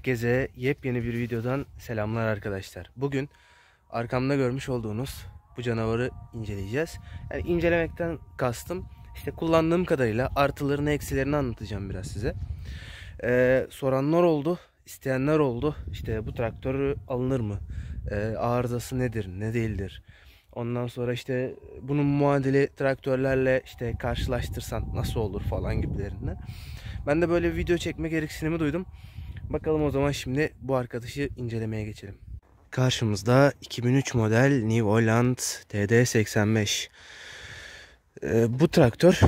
Herkese yepyeni bir videodan selamlar arkadaşlar. Bugün arkamda görmüş olduğunuz bu canavarı inceleyeceğiz. Yani incelemekten kastım işte kullandığım kadarıyla artılarını eksilerini anlatacağım biraz size. Ee, soranlar oldu, isteyenler oldu. İşte bu traktörü alınır mı? Ee, arızası nedir, ne değildir? Ondan sonra işte bunun muadili traktörlerle işte karşılaştırsan nasıl olur falan gibilerinden. Ben de böyle video çekme gereksinimi duydum. Bakalım o zaman şimdi bu arkadaşı incelemeye geçelim. Karşımızda 2003 model New Holland TD85. Ee, bu traktör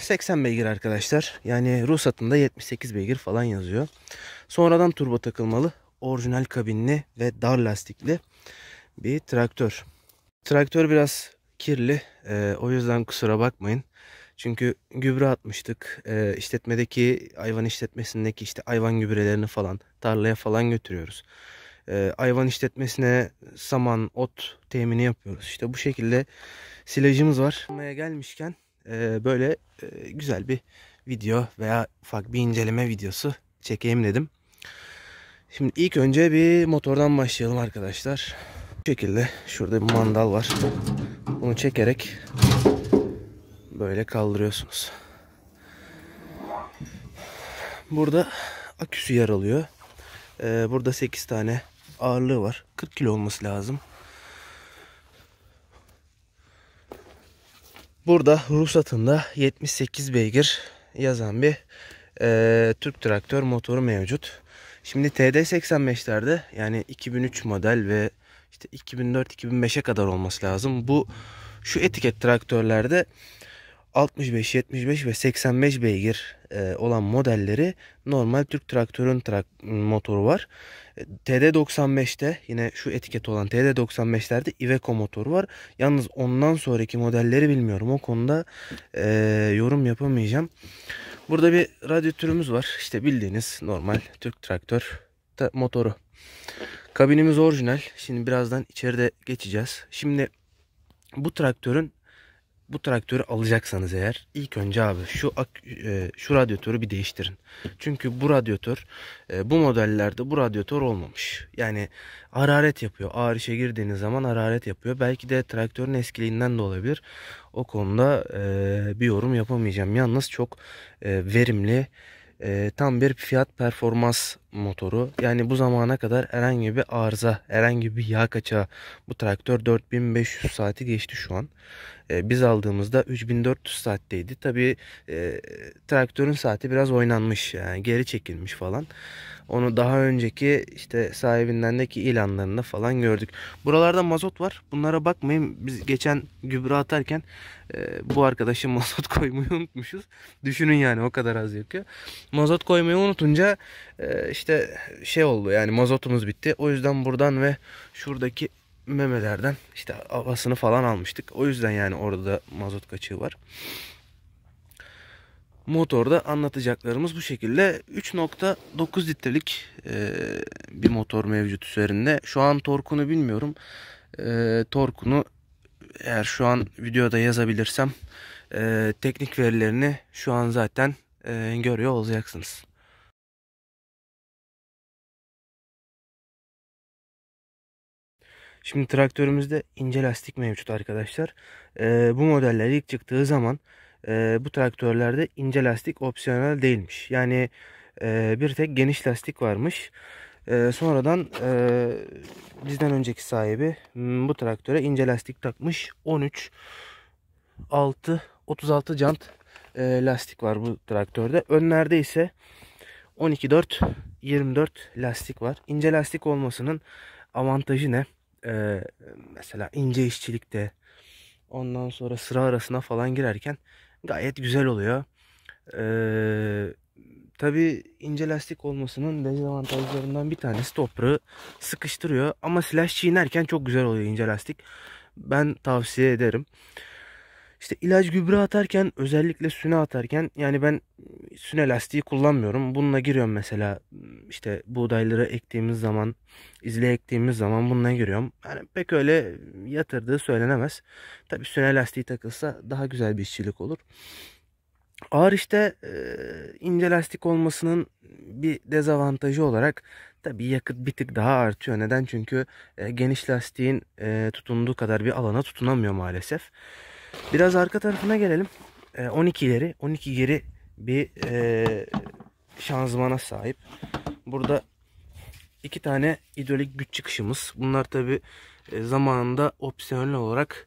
80 beygir arkadaşlar. Yani ruhsatında 78 beygir falan yazıyor. Sonradan turbo takılmalı, orijinal kabinli ve dar lastikli bir traktör. Traktör biraz kirli. Ee, o yüzden kusura bakmayın. Çünkü gübre atmıştık. E, işletmedeki hayvan işletmesindeki işte hayvan gübrelerini falan tarlaya falan götürüyoruz. E, hayvan işletmesine saman, ot temini yapıyoruz. İşte bu şekilde silajımız var. Almaya gelmişken e, böyle e, güzel bir video veya ufak bir inceleme videosu çekeyim dedim. Şimdi ilk önce bir motordan başlayalım arkadaşlar. Bu şekilde şurada bir mandal var. Bunu çekerek böyle kaldırıyorsunuz. Burada aküsü yer alıyor. Ee, burada 8 tane ağırlığı var. 40 kilo olması lazım. Burada ruhsatında 78 beygir yazan bir e, Türk traktör motoru mevcut. Şimdi TD85'lerde yani 2003 model ve işte 2004-2005'e kadar olması lazım. Bu şu etiket traktörlerde 65, 75 ve 85 beygir e, olan modelleri normal Türk traktörün trak motoru var. E, TD95'te yine şu etiket olan TD95'lerde Iveco motoru var. Yalnız ondan sonraki modelleri bilmiyorum. O konuda e, yorum yapamayacağım. Burada bir radyatörümüz var. İşte bildiğiniz normal Türk traktör motoru. Kabinimiz orijinal. Şimdi birazdan içeride geçeceğiz. Şimdi bu traktörün bu traktörü alacaksanız eğer ilk önce abi şu e, şu radyatörü bir değiştirin. Çünkü bu radyatör e, bu modellerde bu radyatör olmamış. Yani hararet yapıyor. Ağır işe girdiğiniz zaman hararet yapıyor. Belki de traktörün eskiliğinden de olabilir. O konuda e, bir yorum yapamayacağım. Yalnız çok e, verimli e, tam bir fiyat performans motoru. Yani bu zamana kadar herhangi bir arıza, herhangi bir yağ kaçağı bu traktör 4500 saati geçti şu an. Ee, biz aldığımızda 3400 saatteydi. Tabii e, traktörün saati biraz oynanmış. Yani geri çekilmiş falan. Onu daha önceki işte sahibinden ilanlarında falan gördük. Buralarda mazot var. Bunlara bakmayın. Biz geçen gübre atarken e, bu arkadaşa mazot koymayı unutmuşuz. Düşünün yani o kadar az yakıyor. Mazot koymayı unutunca e, işte şey oldu yani mazotumuz bitti. O yüzden buradan ve şuradaki memelerden işte havasını falan almıştık. O yüzden yani orada da mazot kaçığı var. Motorda anlatacaklarımız bu şekilde. 3.9 litrelik e, bir motor mevcut üzerinde. Şu an torkunu bilmiyorum. E, torkunu eğer şu an videoda yazabilirsem e, teknik verilerini şu an zaten e, görüyor olacaksınız. Şimdi traktörümüzde ince lastik mevcut arkadaşlar. E, bu modeller ilk çıktığı zaman e, bu traktörlerde ince lastik opsiyonel değilmiş. Yani e, bir tek geniş lastik varmış. E, sonradan e, bizden önceki sahibi hmm, bu traktöre ince lastik takmış. 13, 6, 36 jant e, lastik var bu traktörde. Önlerde ise 12, 4, 24 lastik var. İnce lastik olmasının avantajı ne? e, mesela ince işçilikte ondan sonra sıra arasına falan girerken gayet güzel oluyor. Ee, Tabi ince lastik olmasının dezavantajlarından bir tanesi toprağı sıkıştırıyor. Ama slash çiğnerken çok güzel oluyor ince lastik. Ben tavsiye ederim. İşte ilaç gübre atarken özellikle süne atarken yani ben süne lastiği kullanmıyorum. Bununla giriyorum mesela işte buğdayları ektiğimiz zaman izle ektiğimiz zaman bununla giriyorum. Yani pek öyle yatırdığı söylenemez. Tabi süne lastiği takılsa daha güzel bir işçilik olur. Ağır işte e, ince lastik olmasının bir dezavantajı olarak tabi yakıt bir tık daha artıyor. Neden? Çünkü e, geniş lastiğin e, tutunduğu kadar bir alana tutunamıyor maalesef. Biraz arka tarafına gelelim. E, 12 ileri, 12 geri bir e, şanzımana sahip. Burada iki tane hidrolik güç çıkışımız. Bunlar tabi e, zamanında opsiyonel olarak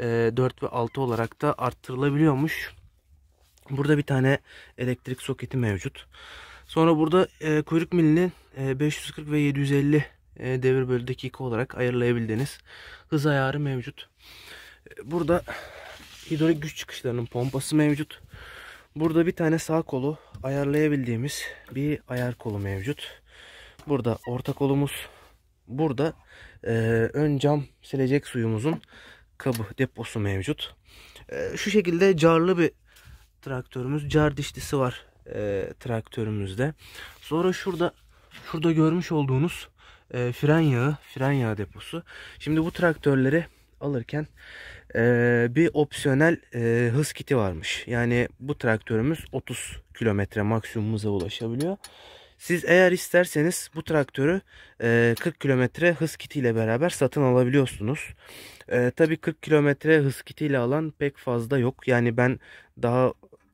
e, 4 ve 6 olarak da arttırılabiliyormuş. Burada bir tane elektrik soketi mevcut. Sonra burada e, kuyruk milinin e, 540 ve 750 e, devir bölü dakika olarak ayarlayabildiğiniz hız ayarı mevcut. E, burada hidrolik güç çıkışlarının pompası mevcut. Burada bir tane sağ kolu ayarlayabildiğimiz bir ayar kolu mevcut. Burada orta kolumuz. Burada e, ön cam silecek suyumuzun kabı deposu mevcut. E, şu şekilde carlı bir traktörümüz. Car dişlisi var e, traktörümüzde. Sonra şurada şurada görmüş olduğunuz e, fren yağı, fren yağı deposu. Şimdi bu traktörleri alırken e, bir opsiyonel e, hız kiti varmış. Yani bu traktörümüz 30 kilometre maksimumuza ulaşabiliyor. Siz eğer isterseniz bu traktörü 40 e, kilometre hız kitiyle beraber satın alabiliyorsunuz. E, tabii 40 kilometre hız kitiyle alan pek fazla yok. Yani ben daha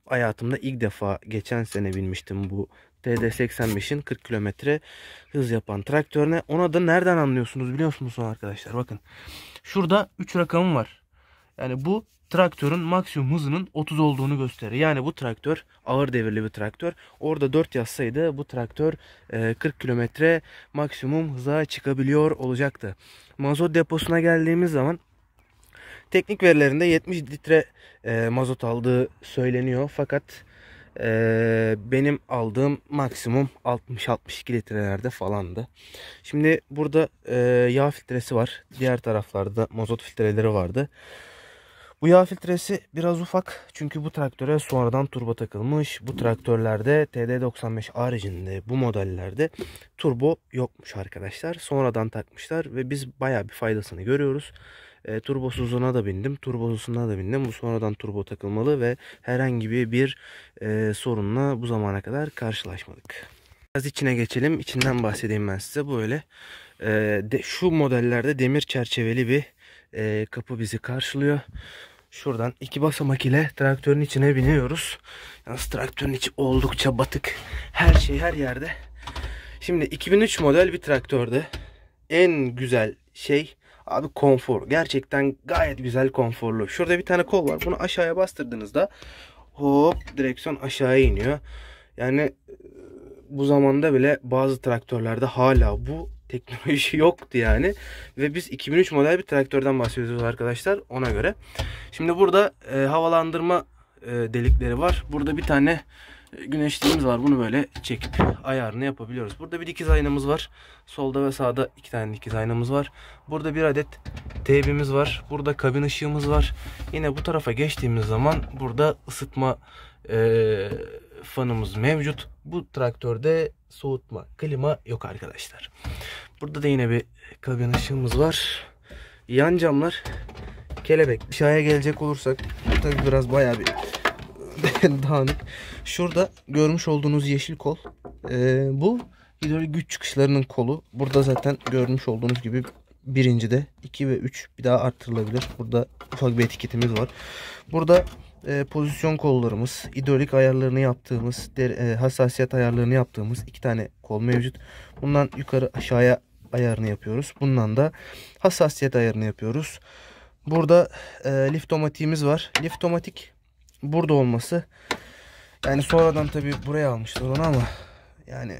hayatımda ilk defa geçen sene binmiştim bu TD85'in 40 kilometre hız yapan traktörüne. Ona da nereden anlıyorsunuz biliyor musunuz arkadaşlar? Bakın şurada 3 rakamım var. Yani bu traktörün maksimum hızının 30 olduğunu gösterir. Yani bu traktör ağır devirli bir traktör. Orada 4 yazsaydı bu traktör 40 e, kilometre maksimum hıza çıkabiliyor olacaktı. Mazot deposuna geldiğimiz zaman teknik verilerinde 70 litre e, mazot aldığı söyleniyor. Fakat e, benim aldığım maksimum 60-62 litrelerde falandı. Şimdi burada yağ filtresi var. Diğer taraflarda mazot filtreleri vardı. Bu yağ filtresi biraz ufak çünkü bu traktöre sonradan turbo takılmış. Bu traktörlerde TD95 haricinde bu modellerde turbo yokmuş arkadaşlar. Sonradan takmışlar ve biz baya bir faydasını görüyoruz. E, turbosuzuna da bindim. Turbosuzuna da bindim. Bu sonradan turbo takılmalı ve herhangi bir e, sorunla bu zamana kadar karşılaşmadık. Biraz içine geçelim. İçinden bahsedeyim ben size. Böyle e, de, şu modellerde demir çerçeveli bir e, kapı bizi karşılıyor. Şuradan iki basamak ile traktörün içine biniyoruz. Yalnız traktörün içi oldukça batık. Her şey her yerde. Şimdi 2003 model bir traktörde en güzel şey abi konfor. Gerçekten gayet güzel konforlu. Şurada bir tane kol var. Bunu aşağıya bastırdığınızda hop direksiyon aşağıya iniyor. Yani e, bu zamanda bile bazı traktörlerde hala bu teknoloji yoktu yani. Ve biz 2003 model bir traktörden bahsediyoruz arkadaşlar ona göre. Şimdi burada e, havalandırma e, delikleri var. Burada bir tane e, güneşliğimiz var. Bunu böyle çekip ayarını yapabiliyoruz. Burada bir dikiz aynamız var. Solda ve sağda iki tane dikiz aynamız var. Burada bir adet teybimiz var. Burada kabin ışığımız var. Yine bu tarafa geçtiğimiz zaman burada ısıtma eee fanımız mevcut. Bu traktörde soğutma, klima yok arkadaşlar. Burada da yine bir kabin ışığımız var. Yan camlar kelebek. Aşağıya gelecek olursak tabii biraz bayağı bir dağınık. Şurada görmüş olduğunuz yeşil kol. Ee, bu hidrolik güç çıkışlarının kolu. Burada zaten görmüş olduğunuz gibi birinci de 2 ve 3 bir daha arttırılabilir. Burada ufak bir etiketimiz var. Burada e, pozisyon kollarımız, hidrolik ayarlarını yaptığımız, e, hassasiyet ayarlarını yaptığımız iki tane kol mevcut. Bundan yukarı aşağıya ayarını yapıyoruz. Bundan da hassasiyet ayarını yapıyoruz. Burada e, liftomatiğimiz var. Liftomatik burada olması. Yani sonradan tabi buraya almışlar onu ama yani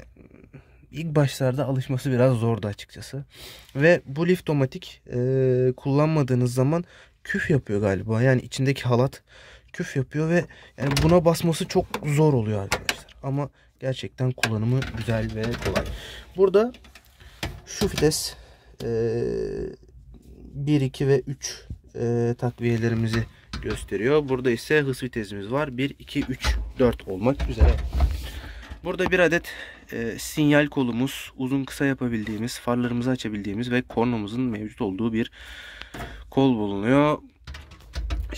ilk başlarda alışması biraz zordu açıkçası. Ve bu liftomatik e, kullanmadığınız zaman küf yapıyor galiba. Yani içindeki halat küf yapıyor ve yani buna basması çok zor oluyor arkadaşlar. Ama gerçekten kullanımı güzel ve kolay. Burada şu fites e, 1, 2 ve 3 e, takviyelerimizi gösteriyor. Burada ise hız vitesimiz var. 1, 2, 3, 4 olmak üzere. Burada bir adet e, sinyal kolumuz, uzun kısa yapabildiğimiz, farlarımızı açabildiğimiz ve kornamızın mevcut olduğu bir kol bulunuyor.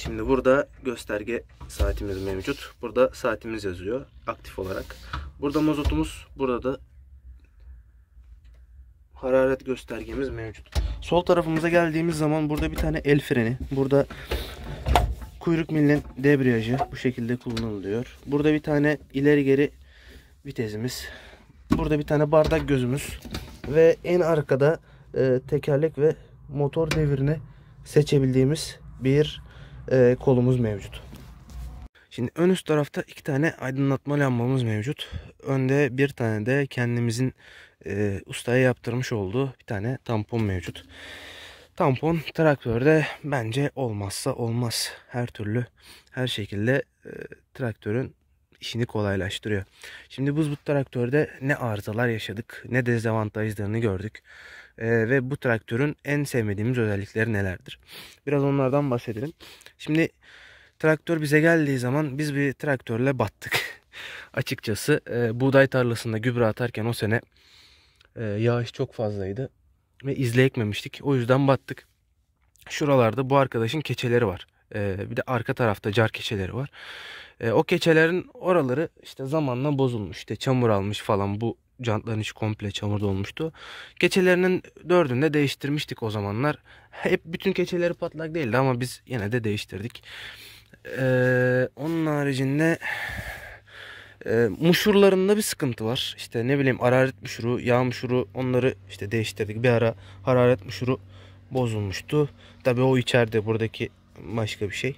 Şimdi burada gösterge saatimiz mevcut. Burada saatimiz yazıyor aktif olarak. Burada mazotumuz, burada da hararet göstergemiz mevcut. Sol tarafımıza geldiğimiz zaman burada bir tane el freni, burada kuyruk millen debriyajı bu şekilde kullanılıyor. Burada bir tane ileri geri vitesimiz. Burada bir tane bardak gözümüz ve en arkada e, tekerlek ve motor devrini seçebildiğimiz bir e, kolumuz mevcut. Şimdi ön üst tarafta iki tane aydınlatma lambamız mevcut. Önde bir tane de kendimizin e, ustaya yaptırmış olduğu bir tane tampon mevcut. Tampon traktörde bence olmazsa olmaz. Her türlü her şekilde e, traktörün işini kolaylaştırıyor. Şimdi buz bu traktörde ne arızalar yaşadık ne dezavantajlarını gördük. E, ve bu traktörün en sevmediğimiz özellikleri nelerdir? Biraz onlardan bahsedelim. Şimdi traktör bize geldiği zaman biz bir traktörle battık. Açıkçası e, buğday tarlasında gübre atarken o sene e, yağış çok fazlaydı ve izle ekmemiştik. O yüzden battık. Şuralarda bu arkadaşın keçeleri var. E, bir de arka tarafta car keçeleri var. E, o keçelerin oraları işte zamanla bozulmuş. İşte çamur almış falan bu jantların içi komple çamur dolmuştu. Keçelerinin dördünü de değiştirmiştik o zamanlar. Hep bütün keçeleri patlak değildi ama biz yine de değiştirdik. Ee, onun haricinde e, muşurlarında bir sıkıntı var. İşte ne bileyim hararet muşuru, yağ muşuru onları işte değiştirdik. Bir ara hararet muşuru bozulmuştu. Tabii o içeride buradaki başka bir şey.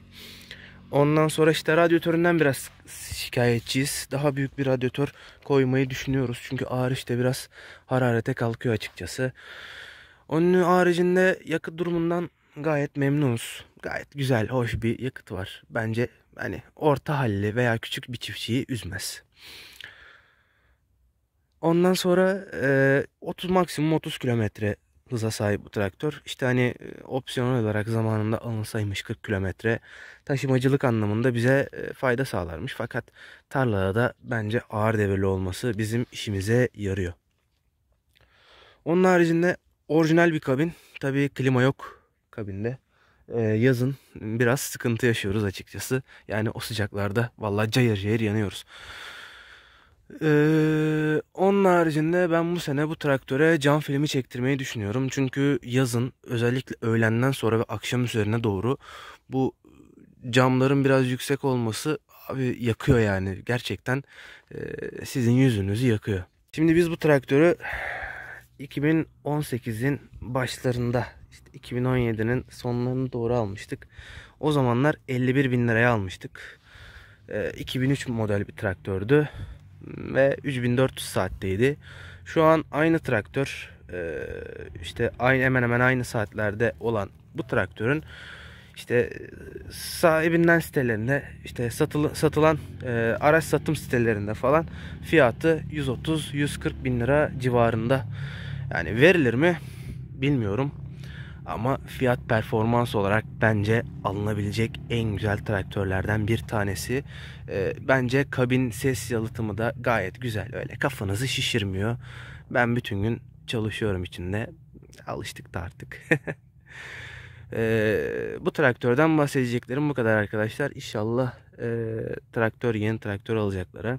Ondan sonra işte radyatöründen biraz şikayetçiyiz. Daha büyük bir radyatör koymayı düşünüyoruz. Çünkü ağır işte biraz hararete kalkıyor açıkçası. Onun haricinde yakıt durumundan gayet memnunuz. Gayet güzel, hoş bir yakıt var. Bence hani orta halli veya küçük bir çiftçiyi üzmez. Ondan sonra e, 30 maksimum 30 kilometre hıza sahip bu traktör. İşte hani e, opsiyonel olarak zamanında alınsaymış 40 kilometre taşımacılık anlamında bize e, fayda sağlarmış. Fakat tarlada da bence ağır devirli olması bizim işimize yarıyor. Onun haricinde orijinal bir kabin. Tabii klima yok kabinde. E, yazın biraz sıkıntı yaşıyoruz açıkçası. Yani o sıcaklarda vallahi cayır cayır yanıyoruz. Ee, onun haricinde ben bu sene bu traktöre cam filmi çektirmeyi düşünüyorum. Çünkü yazın özellikle öğlenden sonra ve akşam üzerine doğru bu camların biraz yüksek olması abi yakıyor yani. Gerçekten e, sizin yüzünüzü yakıyor. Şimdi biz bu traktörü 2018'in başlarında işte 2017'nin sonlarına doğru almıştık. O zamanlar 51 bin liraya almıştık. E, 2003 model bir traktördü ve 3400 saatteydi. Şu an aynı traktör e, işte aynı hemen hemen aynı saatlerde olan bu traktörün işte e, sahibinden sitelerinde işte satılı, satılan e, araç satım sitelerinde falan fiyatı 130-140 bin lira civarında. Yani verilir mi bilmiyorum. Ama fiyat performans olarak bence alınabilecek en güzel traktörlerden bir tanesi. E, bence kabin ses yalıtımı da gayet güzel. Öyle kafanızı şişirmiyor. Ben bütün gün çalışıyorum içinde. Alıştık da artık. e, bu traktörden bahsedeceklerim bu kadar arkadaşlar. İnşallah e, traktör yeni traktör alacaklara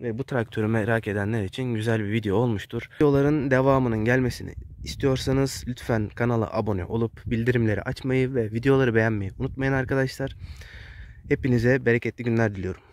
ve bu traktörü merak edenler için güzel bir video olmuştur. Videoların devamının gelmesini istiyorsanız lütfen kanala abone olup bildirimleri açmayı ve videoları beğenmeyi unutmayın arkadaşlar. Hepinize bereketli günler diliyorum.